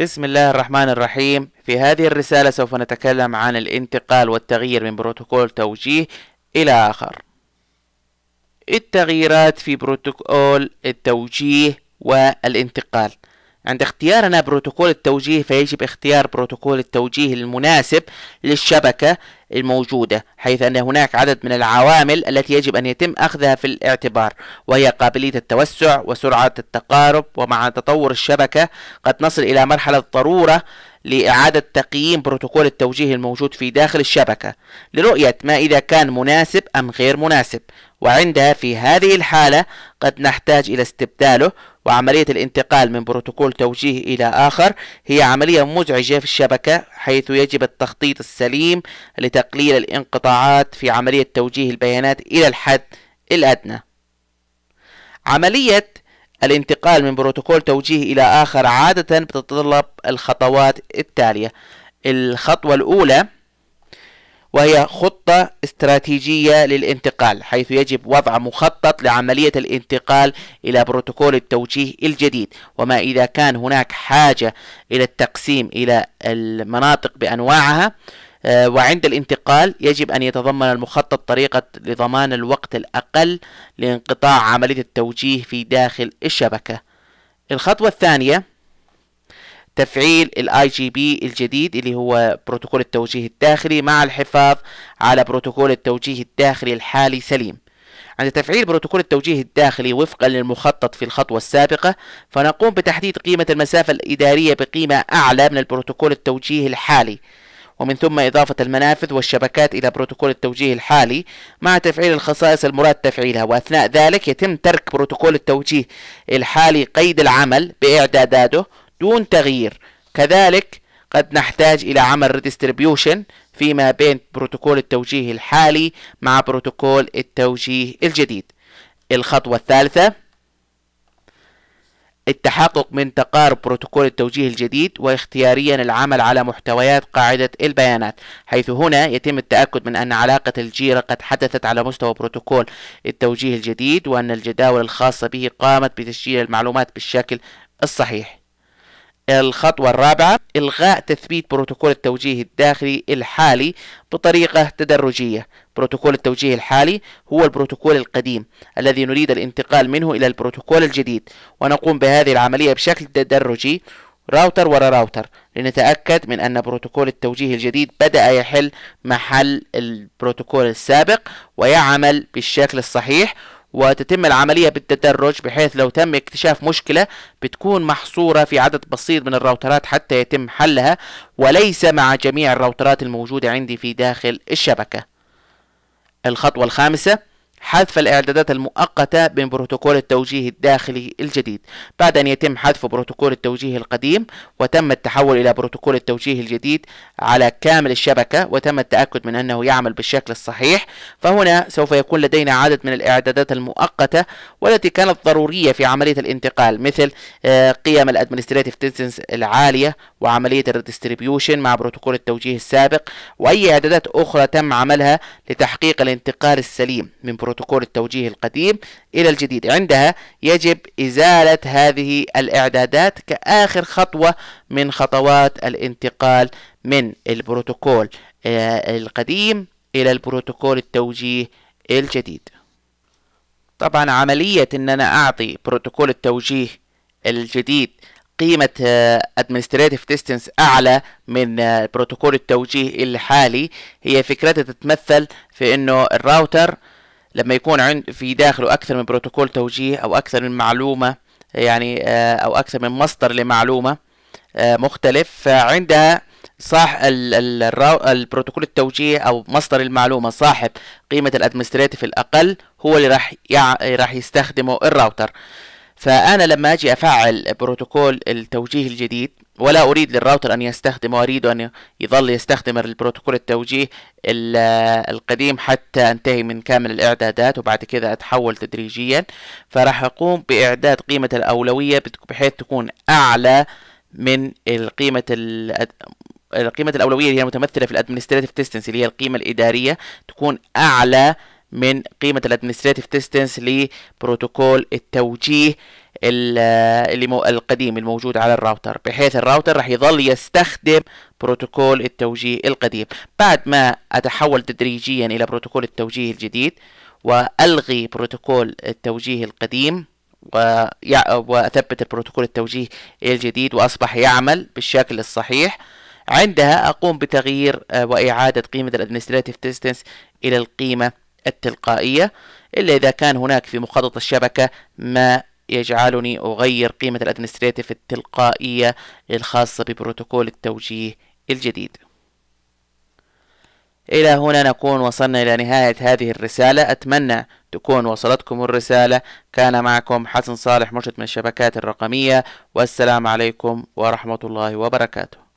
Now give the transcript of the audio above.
بسم الله الرحمن الرحيم في هذه الرسالة سوف نتكلم عن الانتقال والتغيير من بروتوكول توجيه إلى آخر التغييرات في بروتوكول التوجيه والانتقال عند اختيارنا بروتوكول التوجيه فيجب اختيار بروتوكول التوجيه المناسب للشبكة الموجودة حيث أن هناك عدد من العوامل التي يجب أن يتم أخذها في الاعتبار وهي قابلية التوسع وسرعة التقارب ومع تطور الشبكة قد نصل إلى مرحلة ضرورة لإعادة تقييم بروتوكول التوجيه الموجود في داخل الشبكة لرؤية ما إذا كان مناسب أم غير مناسب وعندها في هذه الحالة قد نحتاج إلى استبداله وعملية الانتقال من بروتوكول توجيه إلى آخر هي عملية مزعجة في الشبكة حيث يجب التخطيط السليم لتقليل الانقطاعات في عملية توجيه البيانات إلى الحد الأدنى. عملية الانتقال من بروتوكول توجيه إلى آخر عادة بتتطلب الخطوات التالية. الخطوة الأولى وهي خطة استراتيجية للانتقال حيث يجب وضع مخطط لعملية الانتقال إلى بروتوكول التوجيه الجديد وما إذا كان هناك حاجة إلى التقسيم إلى المناطق بأنواعها آه، وعند الانتقال يجب أن يتضمن المخطط طريقة لضمان الوقت الأقل لانقطاع عملية التوجيه في داخل الشبكة الخطوة الثانية تفعيل الاي جي بي الجديد اللي هو بروتوكول التوجيه الداخلي مع الحفاظ على بروتوكول التوجيه الداخلي الحالي سليم عند تفعيل بروتوكول التوجيه الداخلي وفقا للمخطط في الخطوة السابقة فنقوم بتحديد قيمة المسافة الإدارية بقيمة أعلى من البروتوكول التوجيه الحالي ومن ثم إضافة المنافذ والشبكات إلى بروتوكول التوجيه الحالي مع تفعيل الخصائص المراد تفعيلها وأثناء ذلك يتم ترك بروتوكول التوجيه الحالي قيد العمل بإعداداته دون تغيير كذلك قد نحتاج إلى عمل ريديستريبيوشن فيما بين بروتوكول التوجيه الحالي مع بروتوكول التوجيه الجديد الخطوة الثالثة التحقق من تقارب بروتوكول التوجيه الجديد واختياريا العمل على محتويات قاعدة البيانات حيث هنا يتم التأكد من أن علاقة الجيرة قد حدثت على مستوى بروتوكول التوجيه الجديد وأن الجداول الخاصة به قامت بتسجيل المعلومات بالشكل الصحيح الخطوة الرابعة إلغاء تثبيت بروتوكول التوجيه الداخلي الحالي بطريقة تدرجية بروتوكول التوجيه الحالي هو البروتوكول القديم الذي نريد الانتقال منه إلى البروتوكول الجديد ونقوم بهذه العملية بشكل تدرجي راوتر ورا راوتر لنتأكد من أن بروتوكول التوجيه الجديد بدأ يحل محل البروتوكول السابق ويعمل بالشكل الصحيح وتتم العملية بالتدرج بحيث لو تم اكتشاف مشكلة بتكون محصورة في عدد بسيط من الراوترات حتى يتم حلها وليس مع جميع الراوترات الموجودة عندي في داخل الشبكة الخطوة الخامسة حذف الإعدادات المؤقتة من بروتوكول التوجيه الداخلي الجديد بعد أن يتم حذف بروتوكول التوجيه القديم وتم التحول إلى بروتوكول التوجيه الجديد على كامل الشبكة وتم التأكد من أنه يعمل بالشكل الصحيح فهنا سوف يكون لدينا عدد من الإعدادات المؤقتة والتي كانت ضرورية في عملية الانتقال مثل آه، قيم الادمنستريتيف تنسنس العالية وعملية الريدستريبيوشن مع بروتوكول التوجيه السابق وأي إعدادات أخرى تم عملها لتحقيق الانتقال السليم من بروتوكول بروتوكول التوجيه القديم إلى الجديد عندها يجب إزالة هذه الإعدادات كآخر خطوة من خطوات الانتقال من البروتوكول آه، القديم إلى البروتوكول التوجيه الجديد طبعا عملية ان انا اعطي بروتوكول التوجيه الجديد قيمة آه، administrative distance اعلى من آه، بروتوكول التوجيه الحالي هي فكرتها تتمثل في انه الراوتر لما يكون عند في داخله أكثر من بروتوكول توجيه أو أكثر من معلومة يعني آه، أو أكثر من مصدر لمعلومة آه، مختلف فعندها صح البروتوكول التوجيه او مصدر المعلومه صاحب قيمه الأدمستريتف الاقل هو اللي راح يع... راح يستخدمه الراوتر فأنا لما أجي أفعل بروتوكول التوجيه الجديد ولا أريد للراوتر أن يستخدم وأريد أن يظل يستخدم البروتوكول التوجيه القديم حتى أنتهي من كامل الإعدادات وبعد كذا أتحول تدريجيا فراح أقوم بإعداد قيمة الأولوية بحيث تكون أعلى من قيمة قيمة الأولوية اللي هي متمثلة في الادمنستريتف ديستنس اللي هي القيمة الإدارية تكون أعلى من قيمة الادمنستريتيف ديستنس لبروتوكول التوجيه القديم الموجود على الراوتر بحيث الراوتر راح يظل يستخدم بروتوكول التوجيه القديم بعد ما أتحول تدريجيا إلى بروتوكول التوجيه الجديد وألغي بروتوكول التوجيه القديم وأثبت البروتوكول التوجيه الجديد وأصبح يعمل بالشكل الصحيح عندها أقوم بتغيير آه، وإعادة قيمة الادمنستريتيف ديستنس إلى القيمة التلقائية إلا إذا كان هناك في مخطط الشبكة ما يجعلني أغير قيمة الأدمنستريتيف التلقائية الخاصة ببروتوكول التوجيه الجديد إلى هنا نكون وصلنا إلى نهاية هذه الرسالة أتمنى تكون وصلتكم الرسالة كان معكم حسن صالح مرشد من الشبكات الرقمية والسلام عليكم ورحمة الله وبركاته